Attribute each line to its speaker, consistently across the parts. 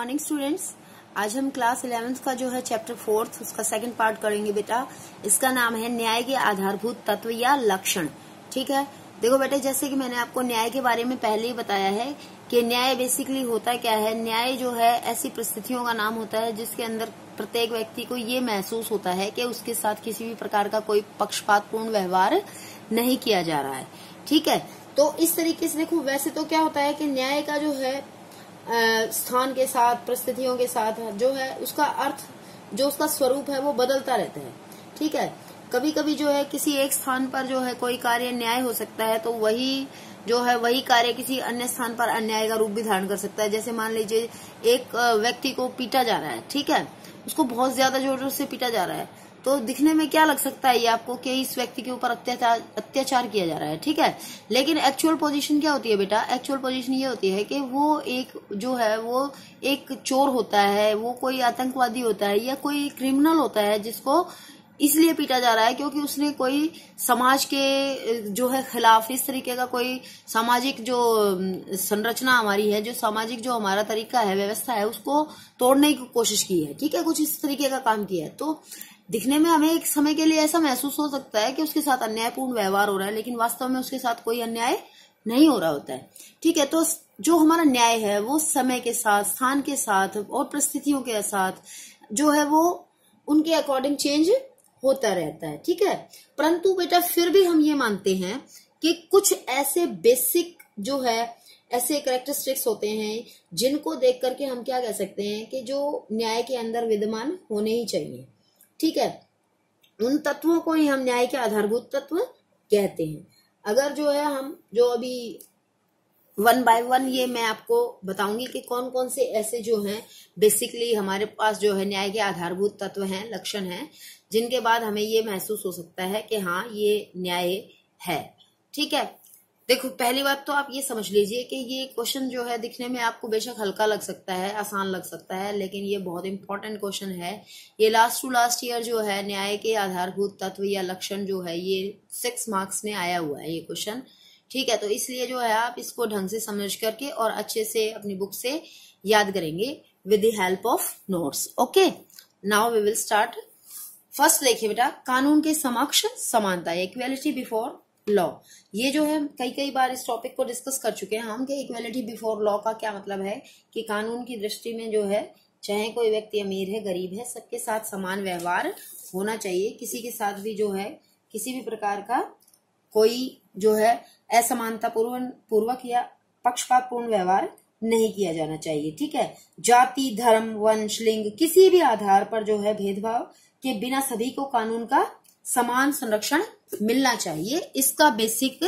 Speaker 1: morning students आज हम class eleventh का जो है चैप्टर फोर्थ उसका सेकंड पार्ट करेंगे बेटा इसका नाम है न्याय के आधारभूत तत्व या लक्षण ठीक है देखो बेटा जैसे कि मैंने आपको न्याय के बारे में पहले ही बताया है कि न्याय बेसिकली होता क्या है न्याय जो है ऐसी परिस्थितियों का नाम होता है जिसके अंदर प्रत्येक व्यक्ति को ये महसूस होता है कि उसके साथ किसी भी प्रकार का कोई पक्षपातपूर्ण व्यवहार नहीं किया जा रहा है ठीक है तो इस तरीके से देखो वैसे तो क्या होता है कि न्याय का जो है स्थान के साथ परिस्थितियों के साथ जो है उसका अर्थ जो उसका स्वरूप है वो बदलता रहता है ठीक है कभी कभी जो है किसी एक स्थान पर जो है कोई कार्य न्याय हो सकता है तो वही जो है वही कार्य किसी अन्य स्थान पर अन्याय का रूप भी धारण कर सकता है जैसे मान लीजिए एक व्यक्ति को पीटा जा रहा है ठीक है उसको बहुत ज्यादा जोर जोर से पीटा जा रहा है तो दिखने में क्या लग सकता है ये आपको कि इस व्यक्ति के ऊपर अत्याचार अत्याचार किया जा रहा है ठीक है लेकिन एक्चुअल पोजीशन क्या होती है बेटा एक्चुअल पोजीशन ये होती है कि वो एक जो है वो एक चोर होता है वो कोई आतंकवादी होता है या कोई क्रिमिनल होता है जिसको इसलिए पीटा जा रहा है क्योंकि उसने कोई समाज के जो है खिलाफ इस तरीके का कोई सामाजिक जो संरचना हमारी है जो सामाजिक जो हमारा तरीका है व्यवस्था है उसको तोड़ने की कोशिश की है ठीक है कुछ इस तरीके का काम किया है तो दिखने में हमें एक समय के लिए ऐसा महसूस हो सकता है कि उसके साथ अन्यायपूर्ण व्यवहार हो रहा है लेकिन वास्तव में उसके साथ कोई अन्याय नहीं हो रहा होता है ठीक है तो जो हमारा न्याय है वो समय के साथ स्थान के साथ और परिस्थितियों के साथ जो है वो उनके अकॉर्डिंग चेंज होता रहता है ठीक है परंतु बेटा फिर भी हम ये मानते हैं कि कुछ ऐसे बेसिक जो है ऐसे करेक्टरिस्टिक्स होते हैं जिनको देख करके हम क्या कह सकते हैं कि जो न्याय के अंदर विद्यमान होने ही चाहिए ठीक है उन तत्वों को ही हम न्याय के आधारभूत तत्व कहते हैं अगर जो है हम जो अभी वन बाय वन ये मैं आपको बताऊंगी कि कौन कौन से ऐसे जो हैं बेसिकली हमारे पास जो है न्याय के आधारभूत तत्व हैं लक्षण हैं जिनके बाद हमें ये महसूस हो सकता है कि हाँ ये न्याय है ठीक है देखो पहली बात तो आप ये समझ लीजिए कि ये क्वेश्चन जो है दिखने में आपको बेशक हल्का लग सकता है आसान लग सकता है लेकिन ये बहुत इंपॉर्टेंट क्वेश्चन है ये लास्ट टू लास्ट ईयर जो है न्याय के आधारभूत तत्व या लक्षण जो है ये सिक्स मार्क्स में आया हुआ है ये क्वेश्चन ठीक है तो इसलिए जो है आप इसको ढंग से समझ करके और अच्छे से अपनी बुक से याद करेंगे with the help of notes okay now we will start first देखिए बेटा कानून के समक्ष समानता इक्वेलिटी बिफोर लॉ ये जो है कई कई बार इस टॉपिक को डिस्कस कर चुके हैं हम कि इक्वेलिटी बिफोर लॉ का क्या मतलब है कि कानून की दृष्टि में जो है चाहे कोई व्यक्ति अमीर है गरीब है सबके साथ समान व्यवहार होना चाहिए किसी के साथ भी जो है किसी भी प्रकार का कोई जो है असमानता पूर्वक या पक्षपातपूर्ण व्यवहार नहीं किया जाना चाहिए ठीक है जाति धर्म वंश लिंग किसी भी आधार पर जो है भेदभाव के बिना सभी को कानून का समान संरक्षण मिलना चाहिए इसका बेसिक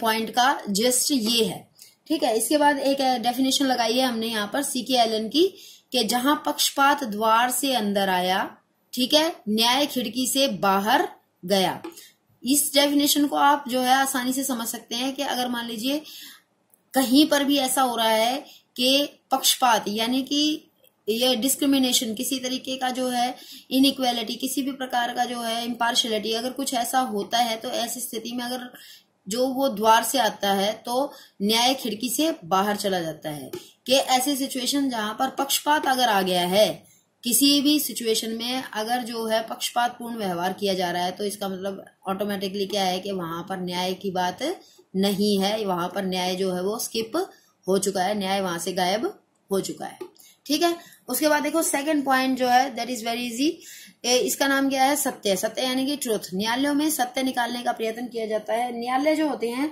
Speaker 1: पॉइंट का जस्ट ये है ठीक है इसके बाद एक डेफिनेशन लगाई है हमने यहाँ पर सी के एन की कि जहां पक्षपात द्वार से अंदर आया ठीक है न्याय खिड़की से बाहर गया इस डेफिनेशन को आप जो है आसानी से समझ सकते हैं कि अगर मान लीजिए कहीं पर भी ऐसा हो रहा है कि पक्षपात यानी कि ये डिस्क्रिमिनेशन किसी तरीके का जो है इनइक्वालिटी किसी भी प्रकार का जो है इम्पार्शलिटी अगर कुछ ऐसा होता है तो ऐसी स्थिति में अगर जो वो द्वार से आता है तो न्याय खिड़की से बाहर चला जाता है कि ऐसी सिचुएशन जहां पर पक्षपात अगर आ गया है किसी भी सिचुएशन में अगर जो है पक्षपात पूर्ण व्यवहार किया जा रहा है तो इसका मतलब ऑटोमेटिकली क्या है कि वहां पर न्याय की बात नहीं है वहां पर न्याय जो है वो स्किप हो चुका है न्याय वहां से गायब हो चुका है ठीक है उसके बाद देखो सेकंड पॉइंट जो है दैट इज वेरी इजी इसका नाम क्या है सत्य सत्य यानी कि ट्रुथ न्यायालयों में सत्य निकालने का प्रयत्न किया जाता है न्यायालय जो होते हैं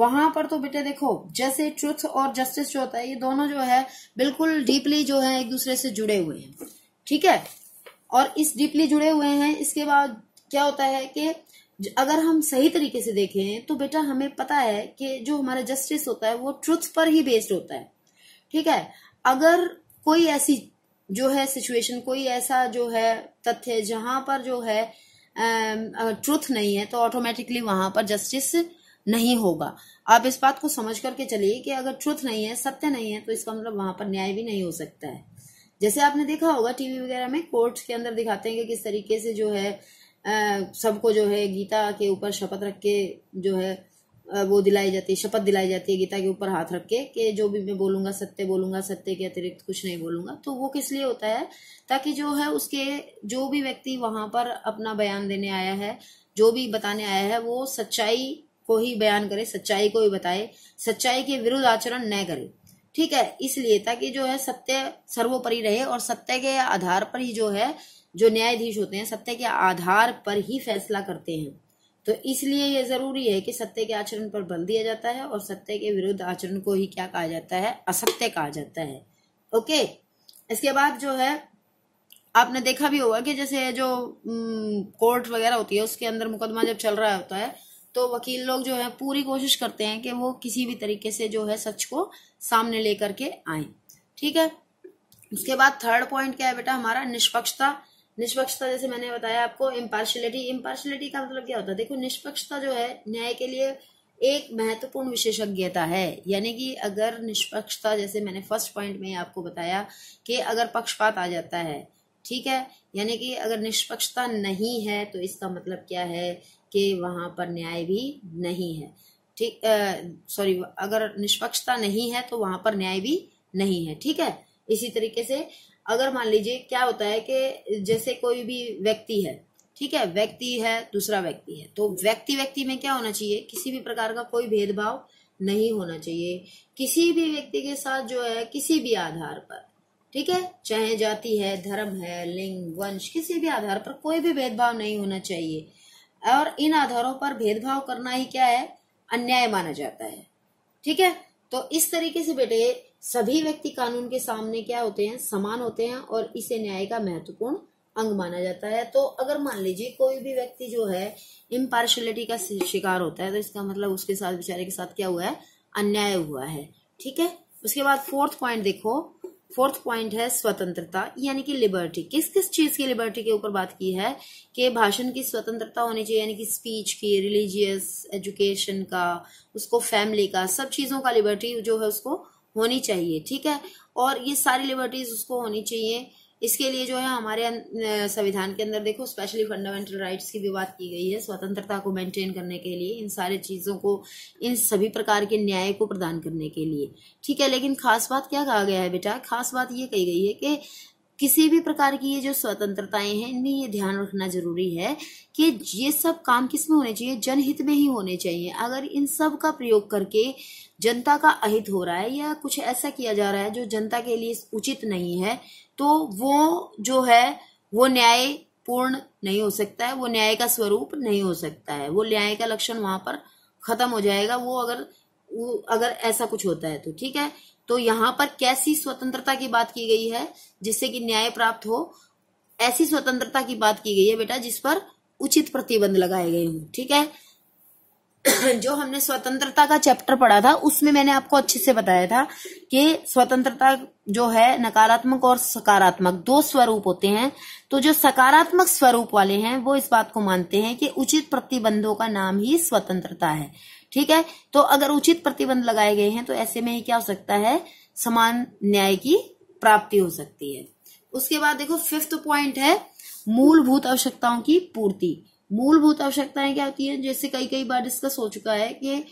Speaker 1: वहां पर तो बेटे देखो जैसे ट्रुथ और जस्टिस जो होता है ये दोनों जो है बिल्कुल डीपली जो है एक दूसरे से जुड़े हुए हैं ठीक है और इस डीपली जुड़े हुए हैं इसके बाद क्या होता है कि अगर हम सही तरीके से देखें तो बेटा हमें पता है कि जो हमारा जस्टिस होता है वो ट्रुथ पर ही बेस्ड होता है ठीक है अगर कोई ऐसी जो है सिचुएशन कोई ऐसा जो है तथ्य जहां पर जो है ट्रुथ नहीं है तो ऑटोमेटिकली वहां पर जस्टिस नहीं होगा आप इस बात को समझ करके चलिए कि अगर ट्रुथ नहीं है सत्य नहीं है तो इसका मतलब वहां पर न्याय भी नहीं हो सकता है जैसे आपने देखा होगा टीवी वगैरह में कोर्ट के अंदर दिखाते हैं कि किस तरीके से जो है सबको जो है गीता के ऊपर शपथ रख के जो है वो दिलाई जाती है शपथ दिलाई जाती है गीता के ऊपर हाथ रख के कि जो भी मैं बोलूंगा सत्य बोलूंगा सत्य के अतिरिक्त कुछ नहीं बोलूंगा तो वो किस लिए होता है ताकि जो है उसके जो भी व्यक्ति वहां पर अपना बयान देने आया है जो भी बताने आया है वो सच्चाई को ही बयान करे सच्चाई को ही बताए सच्चाई के विरुद्ध आचरण न करे ठीक है इसलिए ताकि जो है सत्य सर्वोपरि रहे और सत्य के आधार पर ही जो है जो न्यायाधीश होते हैं सत्य के आधार पर ही फैसला करते हैं तो इसलिए यह जरूरी है कि सत्य के आचरण पर बल दिया जाता है और सत्य के विरुद्ध आचरण को ही क्या कहा जाता है असत्य कहा जाता है ओके इसके बाद जो है आपने देखा भी होगा कि जैसे जो कोर्ट वगैरह होती है उसके अंदर मुकदमा जब चल रहा होता है तो वकील लोग जो है पूरी कोशिश करते हैं कि वो किसी भी तरीके से जो है सच को सामने लेकर के आए ठीक है उसके बाद थर्ड पॉइंट क्या है बेटा हमारा निष्पक्षता निष्पक्षता जैसे मैंने बताया आपको इम्पार्शलिटी इम्पार्शलिटी का मतलब क्या होता है देखो निष्पक्षता जो है न्याय के लिए एक महत्वपूर्ण विशेषज्ञता है यानी कि अगर निष्पक्षता जैसे मैंने फर्स्ट पॉइंट में आपको बताया कि अगर पक्षपात आ जाता है ठीक है यानी कि अगर निष्पक्षता नहीं है तो इसका मतलब क्या है कि वहां पर न्याय भी नहीं है ठीक सॉरी अगर निष्पक्षता नहीं है तो वहां पर न्याय भी नहीं है ठीक है इसी तरीके से अगर मान लीजिए क्या होता है कि जैसे कोई भी व्यक्ति है ठीक है व्यक्ति है दूसरा व्यक्ति है तो व्यक्ति व्यक्ति में क्या होना चाहिए किसी भी प्रकार का कोई भेदभाव नहीं होना चाहिए किसी भी व्यक्ति के साथ जो है किसी भी आधार पर ठीक है चाहे जाति है धर्म है लिंग वंश किसी भी आधार पर कोई भी भेदभाव नहीं होना चाहिए और इन आधारों पर भेदभाव करना ही क्या है अन्याय माना जाता है ठीक है तो इस तरीके से बेटे सभी व्यक्ति कानून के सामने क्या होते हैं समान होते हैं और इसे न्याय का महत्वपूर्ण अंग माना जाता है तो अगर मान लीजिए कोई भी व्यक्ति जो है इम्पार्शलिटी का शिकार होता है तो इसका मतलब उसके साथ बेचारे के साथ क्या हुआ है अन्याय हुआ है ठीक है उसके बाद फोर्थ पॉइंट देखो फोर्थ पॉइंट है स्वतंत्रता यानी कि लिबर्टी किस किस चीज की लिबर्टी के ऊपर बात की है कि भाषण की स्वतंत्रता होनी चाहिए यानी कि स्पीच की रिलीजियस एजुकेशन का उसको फैमिली का सब चीजों का लिबर्टी जो है उसको होनी चाहिए ठीक है और ये सारी लिबर्टीज उसको होनी चाहिए इसके लिए जो है हमारे अं-, अं, संविधान के अंदर देखो स्पेशली फंडामेंटल राइट्स की भी बात की गई है स्वतंत्रता को मेंटेन करने के लिए इन सारे चीज़ों को इन सभी प्रकार के न्याय को प्रदान करने के लिए ठीक है लेकिन खास बात क्या कहा गया है बेटा खास बात ये कही गई है कि किसी भी प्रकार की ये जो स्वतंत्रताएं हैं इनमें ये ध्यान रखना जरूरी है कि ये सब काम किस में होने चाहिए जनहित में ही होने चाहिए अगर इन सब का प्रयोग करके जनता का अहित हो रहा है या कुछ ऐसा किया जा रहा है जो जनता के लिए उचित नहीं है तो वो जो है वो न्याय पूर्ण नहीं हो सकता है वो न्याय का स्वरूप नहीं हो सकता है वो न्याय का लक्षण वहां पर खत्म हो जाएगा वो अगर अगर ऐसा कुछ होता है तो ठीक है तो यहाँ पर कैसी स्वतंत्रता की बात की गई है जिससे कि न्याय प्राप्त हो ऐसी स्वतंत्रता की बात की गई है बेटा जिस पर उचित प्रतिबंध लगाए गए हों ठीक है जो हमने स्वतंत्रता का चैप्टर पढ़ा था उसमें मैंने आपको अच्छे से बताया था कि स्वतंत्रता जो है नकारात्मक और सकारात्मक दो स्वरूप होते हैं तो जो सकारात्मक स्वरूप वाले हैं वो इस बात को मानते हैं कि उचित प्रतिबंधों का नाम ही स्वतंत्रता है ठीक है तो अगर उचित प्रतिबंध लगाए गए हैं तो ऐसे में ही क्या हो सकता है समान न्याय की प्राप्ति हो सकती है उसके बाद देखो फिफ्थ पॉइंट है मूलभूत आवश्यकताओं की पूर्ति मूलभूत आवश्यकताएं क्या होती है जैसे कई कई बार डिस्कस हो चुका है कि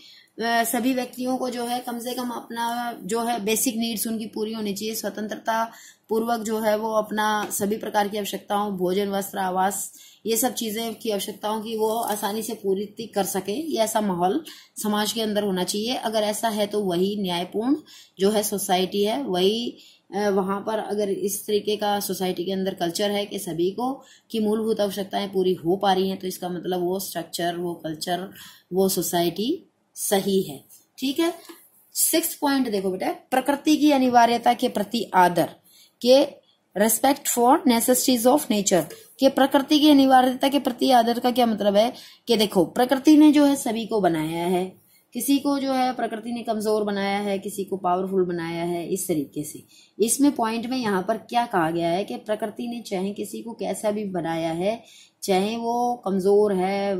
Speaker 1: सभी व्यक्तियों को जो है कम से कम अपना जो है बेसिक नीड्स उनकी पूरी होनी चाहिए स्वतंत्रता पूर्वक जो है वो अपना सभी प्रकार की आवश्यकताओं भोजन वस्त्र आवास ये सब चीजें की आवश्यकताओं की वो आसानी से पूरी कर सके ये ऐसा माहौल समाज के अंदर होना चाहिए अगर ऐसा है तो वही न्यायपूर्ण जो है सोसाइटी है वही वहां पर अगर इस तरीके का सोसाइटी के अंदर कल्चर है कि सभी को की मूलभूत आवश्यकताएं पूरी हो पा रही हैं तो इसका मतलब वो स्ट्रक्चर वो कल्चर वो सोसाइटी सही है ठीक है सिक्स पॉइंट देखो बेटा प्रकृति की अनिवार्यता के प्रति आदर के respect for necessities of nature के प्रकृति की अनिवार्यता के प्रति आदर का क्या मतलब है कि देखो प्रकृति ने जो है सभी को बनाया है किसी को जो है प्रकृति ने कमज़ोर बनाया है किसी को पावरफुल बनाया है इस तरीके से इसमें पॉइंट में यहाँ पर क्या कहा गया है कि प्रकृति ने चाहे किसी को कैसा भी बनाया है चाहे वो कमज़ोर है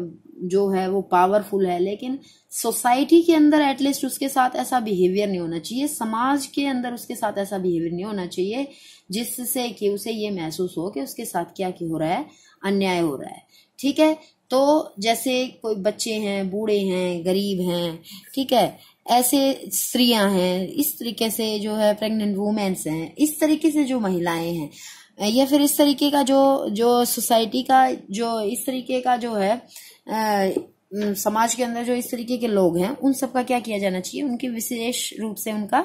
Speaker 1: जो है वो पावरफुल है लेकिन सोसाइटी के अंदर एटलीस्ट उसके साथ ऐसा बिहेवियर नहीं होना चाहिए समाज के अंदर उसके साथ ऐसा बिहेवियर नहीं होना चाहिए जिससे कि उसे ये महसूस हो कि उसके साथ क्या क्या हो रहा है अन्याय हो रहा है ठीक है तो जैसे कोई बच्चे हैं बूढ़े हैं गरीब हैं ठीक है ऐसे स्त्रियां हैं इस तरीके से जो है प्रेग्नेंट वुमेन्स हैं इस तरीके से जो महिलाएं हैं या फिर इस तरीके का जो जो सोसाइटी का जो इस तरीके का जो है आ, समाज के अंदर जो इस तरीके के लोग हैं उन सबका क्या किया जाना चाहिए उनकी विशेष रूप से उनका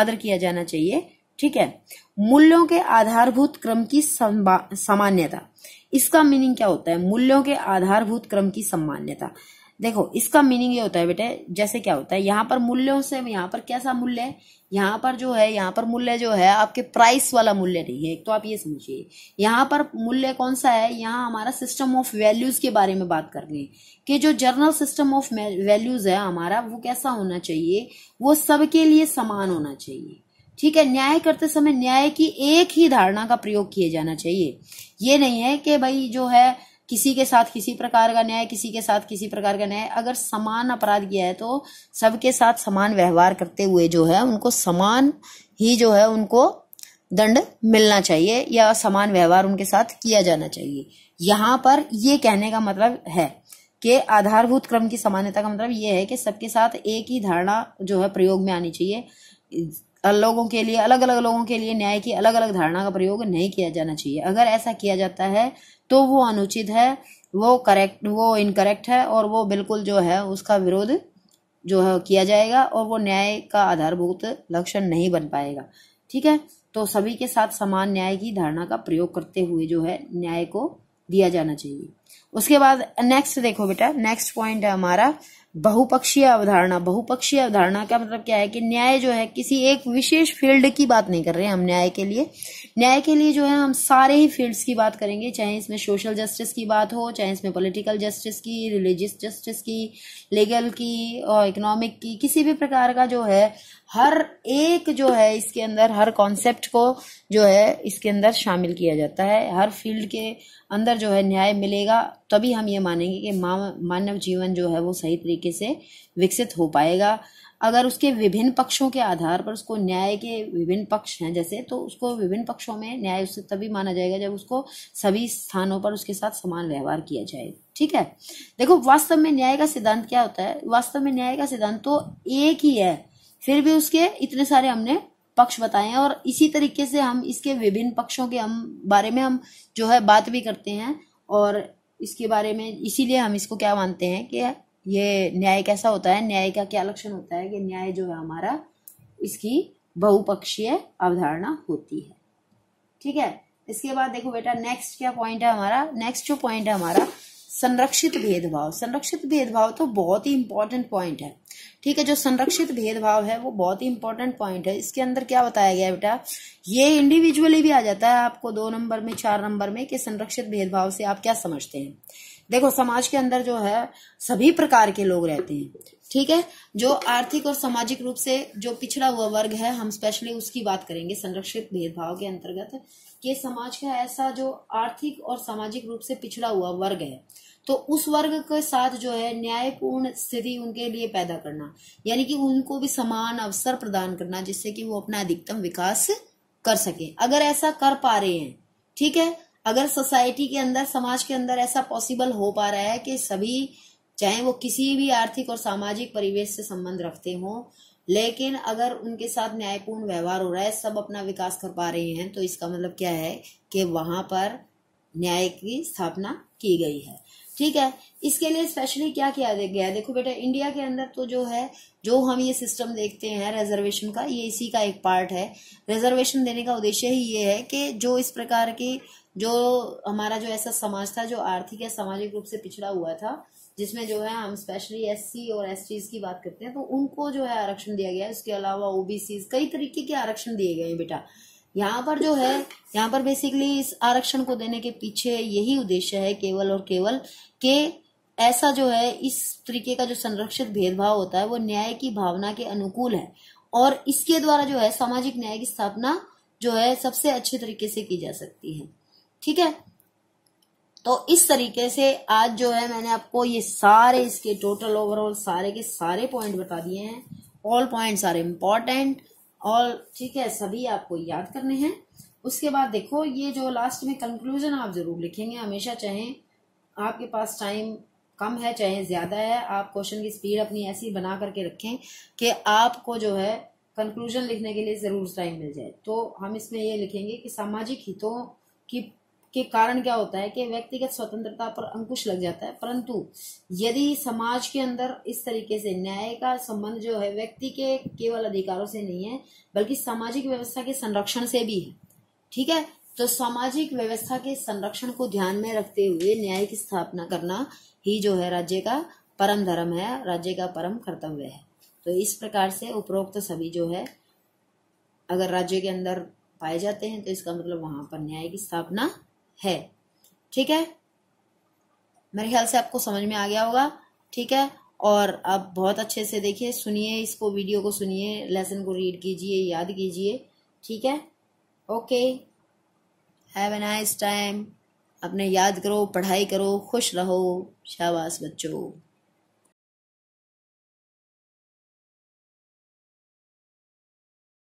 Speaker 1: आदर किया जाना चाहिए ठीक है मूल्यों के आधारभूत क्रम की सामान्यता इसका मीनिंग क्या होता है मूल्यों के आधारभूत क्रम की सम्मान्यता देखो इसका मीनिंग ये होता है बेटे जैसे क्या होता है यहाँ पर मूल्यों से यहाँ पर कैसा मूल्य है यहाँ पर जो है यहाँ पर मूल्य जो है आपके प्राइस वाला मूल्य नहीं है एक तो आप ये समझिए यहाँ पर मूल्य कौन सा है यहाँ हमारा सिस्टम ऑफ वैल्यूज के बारे में बात कर रहे हैं कि जो जर्नल सिस्टम ऑफ वैल्यूज है हमारा वो कैसा होना चाहिए वो सबके लिए समान होना चाहिए ठीक है न्याय करते समय न्याय की एक ही धारणा का प्रयोग किया जाना चाहिए ये नहीं है कि भाई जो है किसी के साथ किसी प्रकार का न्याय किसी के साथ किसी प्रकार का न्याय अगर समान अपराध किया है तो सबके साथ समान व्यवहार करते हुए जो है उनको समान ही जो है उनको दंड मिलना चाहिए या समान व्यवहार उनके साथ किया जाना चाहिए यहां पर ये कहने का मतलब है कि आधारभूत क्रम की समानता का मतलब ये है कि सबके साथ एक ही धारणा जो है प्रयोग में आनी चाहिए लोगों के लिए अलग अलग लोगों के लिए न्याय की अलग अलग धारणा का प्रयोग नहीं किया जाना चाहिए अगर ऐसा किया जाता है तो वो अनुचित है वो करेक्ट वो इनकरेक्ट है और वो बिल्कुल जो है उसका विरोध जो है किया जाएगा और वो न्याय का आधारभूत लक्षण नहीं बन पाएगा ठीक है तो सभी के साथ समान न्याय की धारणा का प्रयोग करते हुए जो है न्याय को दिया जाना चाहिए उसके बाद नेक्स्ट देखो बेटा नेक्स्ट पॉइंट है हमारा बहुपक्षीय अवधारणा बहुपक्षीय अवधारणा का मतलब क्या है कि न्याय जो है किसी एक विशेष फील्ड की बात नहीं कर रहे हैं हम न्याय के लिए न्याय के लिए जो है हम सारे ही फील्ड्स की बात करेंगे चाहे इसमें सोशल जस्टिस की बात हो चाहे इसमें पॉलिटिकल जस्टिस की रिलीजियस जस्टिस की लीगल की और इकोनॉमिक की किसी भी प्रकार का जो है हर एक जो है इसके अंदर हर कॉन्सेप्ट को जो है इसके अंदर शामिल किया जाता है हर फील्ड के अंदर जो है न्याय मिलेगा तभी हम ये मानेंगे कि मानव जीवन जो है वो सही तरीके से विकसित हो पाएगा अगर उसके विभिन्न पक्षों के आधार पर उसको न्याय के विभिन्न पक्ष हैं जैसे तो उसको विभिन्न पक्षों में न्याय उससे तभी माना जाएगा जब उसको सभी स्थानों पर उसके साथ समान व्यवहार किया जाए ठीक है देखो वास्तव में न्याय का सिद्धांत क्या होता है वास्तव में न्याय का सिद्धांत तो एक ही है फिर भी उसके इतने सारे हमने पक्ष बताए हैं और इसी तरीके से हम इसके विभिन्न पक्षों के हम बारे में हम जो है बात भी करते हैं और इसके बारे में इसीलिए हम इसको क्या मानते हैं कि ये न्याय कैसा होता है न्याय का क्या लक्षण होता है कि न्याय जो है हमारा इसकी बहुपक्षीय अवधारणा होती है ठीक है इसके बाद देखो बेटा नेक्स्ट क्या पॉइंट है हमारा नेक्स्ट जो पॉइंट है हमारा संरक्षित भेदभाव संरक्षित भेदभाव तो बहुत ही इंपॉर्टेंट पॉइंट है ठीक है जो संरक्षित भेदभाव है वो बहुत ही इंपॉर्टेंट पॉइंट है इसके अंदर क्या बताया गया बेटा ये इंडिविजुअली भी आ जाता है आपको दो नंबर में चार नंबर में कि संरक्षित भेदभाव से आप क्या समझते हैं देखो समाज के अंदर जो है सभी प्रकार के लोग रहते हैं ठीक है जो आर्थिक और सामाजिक रूप से जो पिछड़ा हुआ वर्ग है हम स्पेशली उसकी बात करेंगे संरक्षित भेदभाव के अंतर्गत कि समाज का ऐसा जो आर्थिक और सामाजिक रूप से पिछड़ा हुआ वर्ग है तो उस वर्ग के साथ जो है न्यायपूर्ण स्थिति उनके लिए पैदा करना यानी कि उनको भी समान अवसर प्रदान करना जिससे कि वो अपना अधिकतम विकास कर सके अगर ऐसा कर पा रहे हैं ठीक है अगर सोसाइटी के अंदर समाज के अंदर ऐसा पॉसिबल हो पा रहा है कि सभी चाहे वो किसी भी आर्थिक और सामाजिक परिवेश से संबंध रखते हों लेकिन अगर उनके साथ न्यायपूर्ण व्यवहार हो रहा है सब अपना विकास कर पा रहे हैं तो इसका मतलब क्या है कि वहां पर न्याय की स्थापना की गई है ठीक है इसके लिए स्पेशली क्या किया गया देखो बेटा इंडिया के अंदर तो जो है जो हम ये सिस्टम देखते हैं रिजर्वेशन का ये इसी का एक पार्ट है रिजर्वेशन देने का उद्देश्य ही ये है कि जो इस प्रकार की जो हमारा जो ऐसा समाज था जो आर्थिक या सामाजिक रूप से पिछड़ा हुआ था जिसमें जो है हम स्पेशली एस और एस की बात करते हैं तो उनको जो है आरक्षण दिया गया है उसके अलावा ओबीसी कई तरीके के आरक्षण दिए गए हैं बेटा यहाँ पर जो है यहाँ पर बेसिकली इस आरक्षण को देने के पीछे यही उद्देश्य है केवल और केवल के ऐसा जो है इस तरीके का जो संरक्षित भेदभाव होता है वो न्याय की भावना के अनुकूल है और इसके द्वारा जो है सामाजिक न्याय की स्थापना जो है सबसे अच्छे तरीके से की जा सकती है ठीक है तो इस तरीके से आज जो है मैंने आपको ये सारे इसके टोटल ओवरऑल सारे के सारे पॉइंट बता दिए हैं ऑल पॉइंट्स आर इम्पॉर्टेंट और ठीक है सभी आपको याद करने हैं उसके बाद देखो ये जो लास्ट में कंक्लूजन आप ज़रूर लिखेंगे हमेशा चाहे आपके पास टाइम कम है चाहे ज़्यादा है आप क्वेश्चन की स्पीड अपनी ऐसी बना करके रखें कि आपको जो है कंक्लूजन लिखने के लिए ज़रूर टाइम मिल जाए तो हम इसमें ये लिखेंगे कि सामाजिक हितों की के कारण क्या होता है कि व्यक्तिगत स्वतंत्रता पर अंकुश लग जाता है परंतु यदि समाज के अंदर इस तरीके से न्याय का संबंध जो है व्यक्ति के केवल अधिकारों से नहीं है बल्कि सामाजिक व्यवस्था के संरक्षण से भी है ठीक है तो सामाजिक व्यवस्था के संरक्षण को ध्यान में रखते हुए न्याय की स्थापना करना ही जो है राज्य का परम धर्म है राज्य का परम कर्तव्य है तो इस प्रकार से उपरोक्त सभी जो है अगर राज्य के अंदर पाए जाते हैं तो इसका मतलब वहां पर न्याय की स्थापना है ठीक है मेरे ख्याल से आपको समझ में आ गया होगा ठीक है और आप बहुत अच्छे से देखिए सुनिए इसको वीडियो को सुनिए लेसन को रीड कीजिए याद कीजिए ठीक है okay have a nice time अपने याद करो पढ़ाई करो खुश रहो शाबाश बच्चों